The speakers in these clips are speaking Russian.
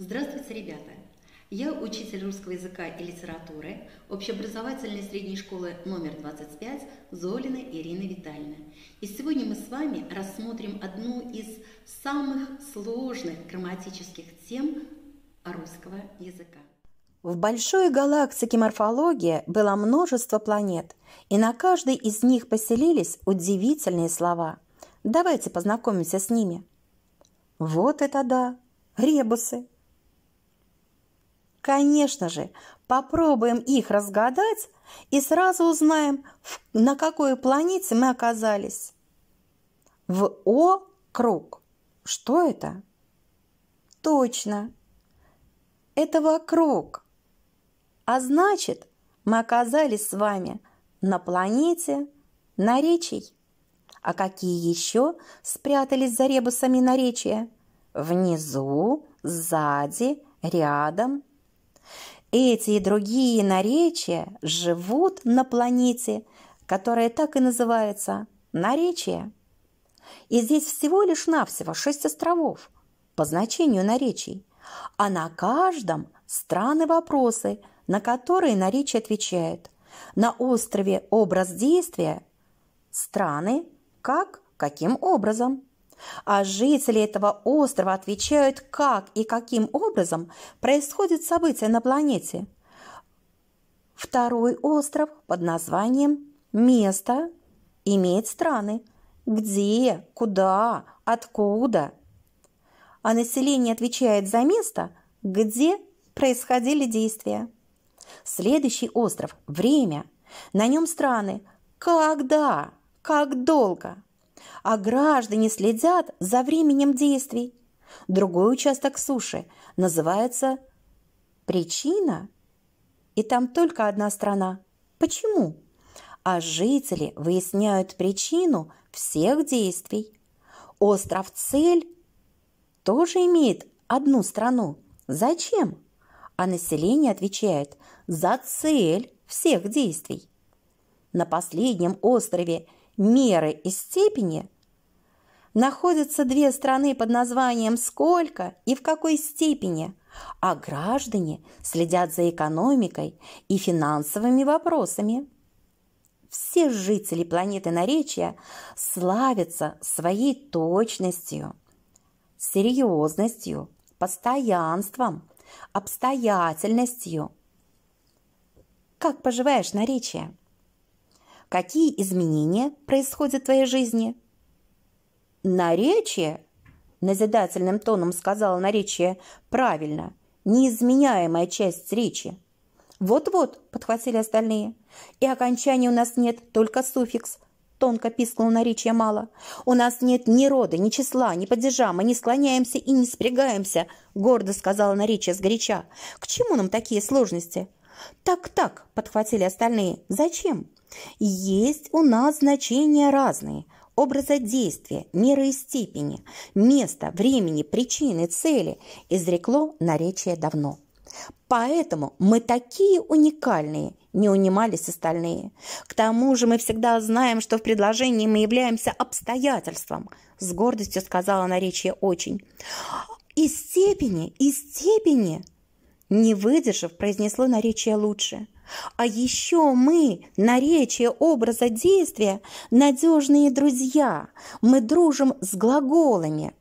Здравствуйте, ребята! Я учитель русского языка и литературы общеобразовательной средней школы номер 25 Золина Ирина Витальевна. И сегодня мы с вами рассмотрим одну из самых сложных грамматических тем русского языка. В большой галактике морфологии было множество планет, и на каждой из них поселились удивительные слова. Давайте познакомимся с ними. Вот это да! Ребусы – Конечно же, попробуем их разгадать и сразу узнаем, на какой планете мы оказались. В О круг. Что это? Точно. Это вокруг. А значит, мы оказались с вами на планете наречий. А какие еще спрятались за ребусами наречия? Внизу, сзади, рядом – эти и другие наречия живут на планете, которая так и называется наречие. И здесь всего лишь навсего шесть островов по значению наречий, а на каждом страны вопросы, на которые наречие отвечает. На острове образ действия – страны, как, каким образом – а жители этого острова отвечают, как и каким образом происходят события на планете. Второй остров под названием «Место» имеет страны. Где, куда, откуда. А население отвечает за место, где происходили действия. Следующий остров – время. На нем страны. Когда? Как долго? а граждане следят за временем действий. Другой участок суши называется «Причина», и там только одна страна. Почему? А жители выясняют причину всех действий. Остров Цель тоже имеет одну страну. Зачем? А население отвечает «за цель всех действий». На последнем острове – меры и степени находятся две страны под названием «Сколько» и «В какой степени», а граждане следят за экономикой и финансовыми вопросами. Все жители планеты Наречия славятся своей точностью, серьезностью, постоянством, обстоятельностью. Как поживаешь, Наречие? какие изменения происходят в твоей жизни?» «Наречие?» – назидательным тоном сказала наречие правильно. «Неизменяемая часть речи». «Вот-вот», – подхватили остальные. «И окончания у нас нет, только суффикс». Тонко пискнуло наречие мало. «У нас нет ни рода, ни числа, ни падежа. Мы не склоняемся и не спрягаемся», – гордо сказала наречие сгоряча. «К чему нам такие сложности?» «Так-так», – подхватили остальные. «Зачем? Есть у нас значения разные – образа действия, меры и степени, места, времени, причины, цели, изрекло наречие давно. Поэтому мы такие уникальные, не унимались остальные. К тому же мы всегда знаем, что в предложении мы являемся обстоятельством, с гордостью сказала наречие очень. И степени, и степени, не выдержав, произнесло наречие лучше – а еще мы, наречие образа действия, надежные друзья, мы дружим с глаголами.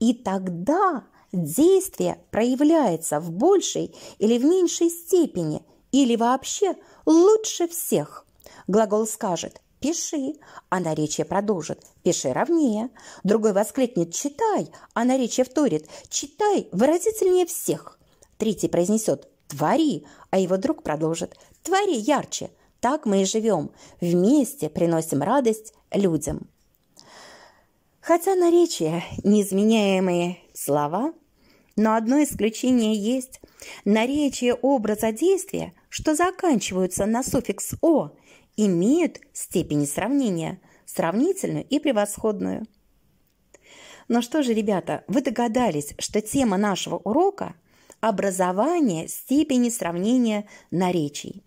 И тогда действие проявляется в большей или в меньшей степени, или вообще лучше всех. Глагол скажет «пиши», а наречие продолжит «пиши ровнее». Другой воскликнет «читай», а наречие вторит «читай выразительнее всех». Третий произнесет Твори, а его друг продолжит. Твори ярче. Так мы и живем. Вместе приносим радость людям. Хотя наречия – неизменяемые слова, но одно исключение есть. Наречия образа действия, что заканчиваются на суффикс «о», имеют степени сравнения – сравнительную и превосходную. Ну что же, ребята, вы догадались, что тема нашего урока – образования степени сравнения наречий.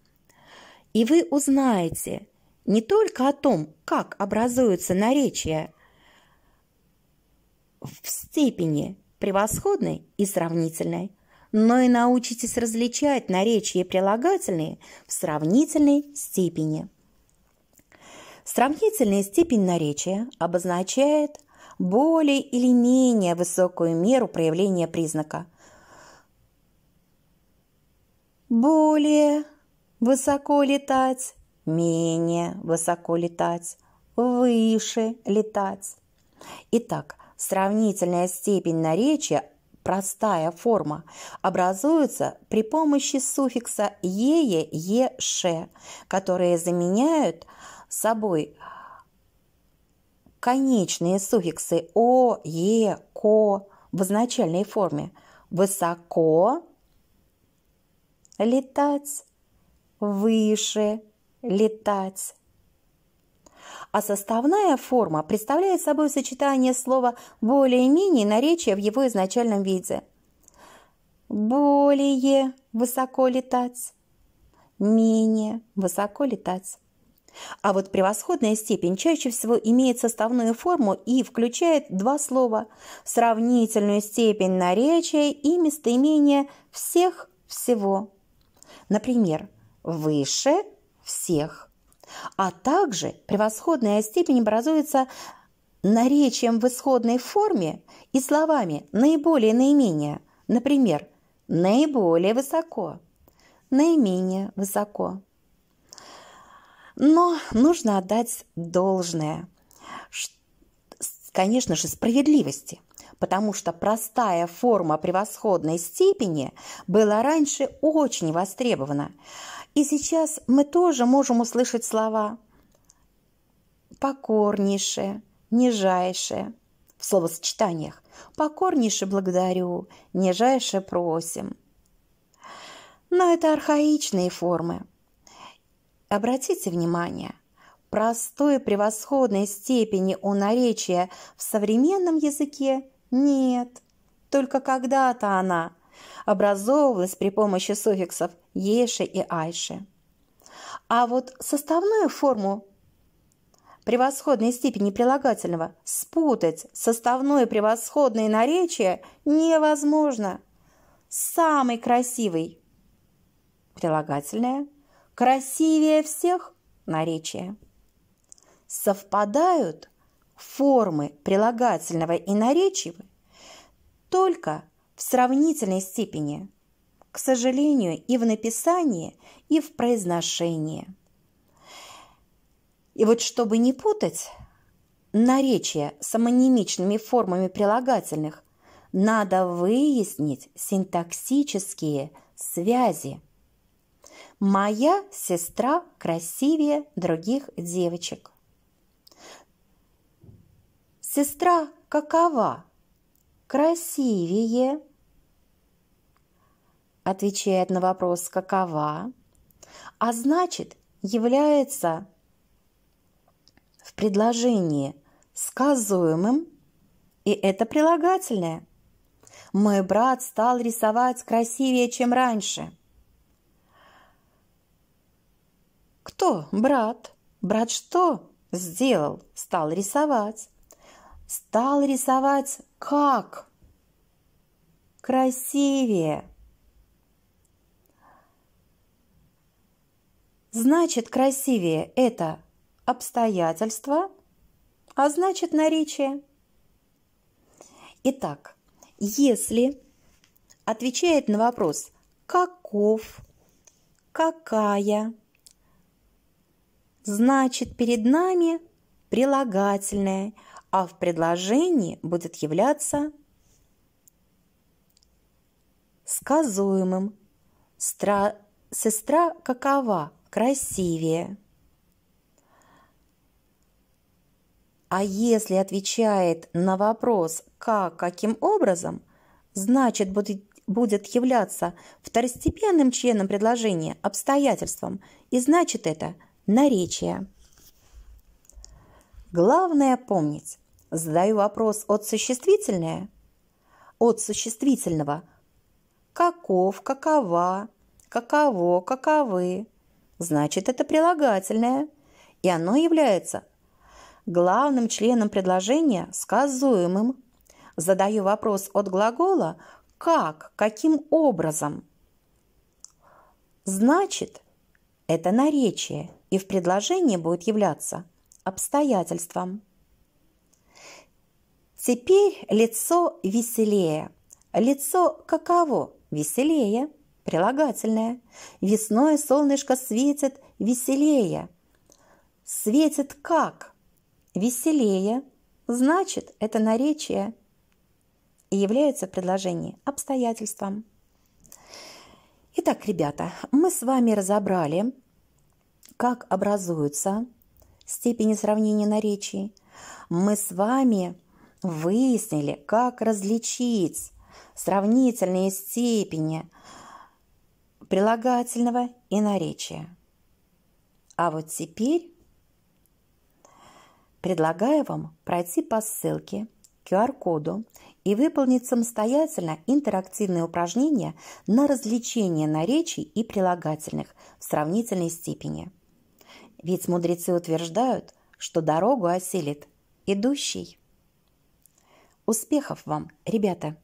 И вы узнаете не только о том, как образуются наречия в степени превосходной и сравнительной, но и научитесь различать наречия прилагательные в сравнительной степени. Сравнительная степень наречия обозначает более или менее высокую меру проявления признака – более высоко летать, менее высоко летать, выше летать. Итак, сравнительная степень наречия простая форма, образуется при помощи суффикса ее, «е», которые заменяют собой конечные суффиксы «о», «е», «ко» в изначальной форме. Высоко летать, выше летать. А составная форма представляет собой сочетание слова «более-менее» наречия в его изначальном виде. Более высоко летать, менее высоко летать. А вот превосходная степень чаще всего имеет составную форму и включает два слова – сравнительную степень наречия и местоимение всех всего. Например, выше всех. А также превосходная степень образуется наречием в исходной форме и словами «наиболее» «наименее». Например, «наиболее высоко», «наименее высоко». Но нужно отдать должное, конечно же, справедливости – потому что простая форма превосходной степени была раньше очень востребована. И сейчас мы тоже можем услышать слова «покорнейше», «нижайше» в словосочетаниях. «Покорнейше благодарю», «нижайше просим». Но это архаичные формы. Обратите внимание – простой превосходной степени у наречия в современном языке нет, только когда-то она образовывалась при помощи суффиксов «еши» и «айши». А вот составную форму превосходной степени прилагательного спутать составное превосходное наречие невозможно. Самый красивый прилагательное красивее всех наречие. Совпадают формы прилагательного и наречива только в сравнительной степени, к сожалению, и в написании, и в произношении. И вот чтобы не путать наречия с амонимичными формами прилагательных, надо выяснить синтаксические связи. Моя сестра красивее других девочек. Сестра какова? Красивее. Отвечает на вопрос какова, а значит является в предложении сказуемым, и это прилагательное. Мой брат стал рисовать красивее, чем раньше. Кто? Брат. Брат что? Сделал. Стал рисовать стал рисовать как? Красивее. Значит, красивее – это обстоятельство, а значит, наречие. Итак, если отвечает на вопрос «каков», «какая», значит, перед нами прилагательное – а в предложении будет являться сказуемым. Стра... Сестра какова? Красивее. А если отвечает на вопрос «как, каким образом?», значит, будет, будет являться второстепенным членом предложения обстоятельством, и значит это наречие. Главное помнить. Задаю вопрос от существительное? От существительного. Каков, какова, каково, каковы. Значит, это прилагательное. И оно является главным членом предложения, сказуемым. Задаю вопрос от глагола «как», «каким образом». Значит, это наречие, и в предложении будет являться – обстоятельствам. Теперь лицо веселее. Лицо каково? Веселее. Прилагательное. Весной солнышко светит веселее. Светит как? Веселее. Значит, это наречие и является в обстоятельством. Итак, ребята, мы с вами разобрали, как образуются степени сравнения наречий, мы с вами выяснили, как различить сравнительные степени прилагательного и наречия. А вот теперь предлагаю вам пройти по ссылке QR-коду и выполнить самостоятельно интерактивные упражнения на различение наречий и прилагательных в сравнительной степени – ведь мудрецы утверждают, что дорогу осилит идущий. Успехов вам, ребята!